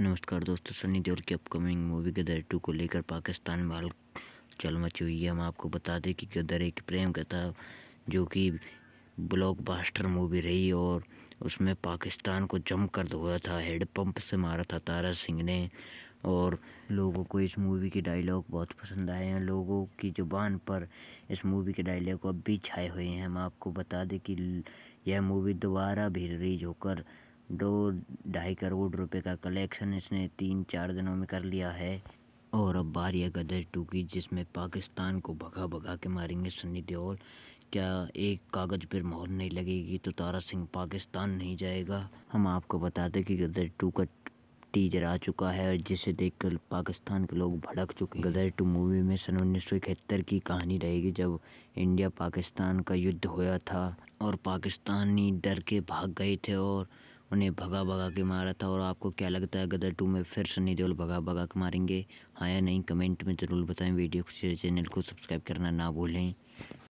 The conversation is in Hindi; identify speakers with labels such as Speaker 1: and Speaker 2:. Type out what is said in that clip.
Speaker 1: नमस्कार दोस्तों सनी देओल की अपकमिंग मूवी गदर टू को लेकर पाकिस्तान में हाल चल मची हुई है हम आपको बता दें कि गदर एक प्रेम कथा जो कि ब्लॉकबस्टर मूवी रही और उसमें पाकिस्तान को जमकर धोया था हेडपम्प से मारा था तारा सिंह ने और लोगों को इस मूवी के डायलॉग बहुत पसंद आए हैं लोगों की ज़ुबान पर इस मूवी के डायलॉग अब भी छाए हुए हैं हम आपको बता दें कि यह मूवी दोबारा भी रिलीज होकर दो ढाई करोड़ रुपए का कलेक्शन इसने तीन चार दिनों में कर लिया है और अब बार यह गदर टू की जिसमें पाकिस्तान को भगा भगा के मारेंगे सन्नी देओल क्या एक कागज़ पर मोहर नहीं लगेगी तो तारा सिंह पाकिस्तान नहीं जाएगा हम आपको बता दें कि गदर टू का टीजर आ चुका है और जिसे देखकर पाकिस्तान के लोग भड़क चुके हैं गदर टू मूवी में सन उन्नीस की कहानी रहेगी जब इंडिया पाकिस्तान का युद्ध हुआ था और पाकिस्तानी डर के भाग गए थे और उन्हें भगा भगा के मारा था और आपको क्या लगता है गदर टू में फिर सनी देओल भगा भगा के मारेंगे हाँ या नहीं कमेंट में ज़रूर बताएं वीडियो को शेयर चैनल को सब्सक्राइब करना ना भूलें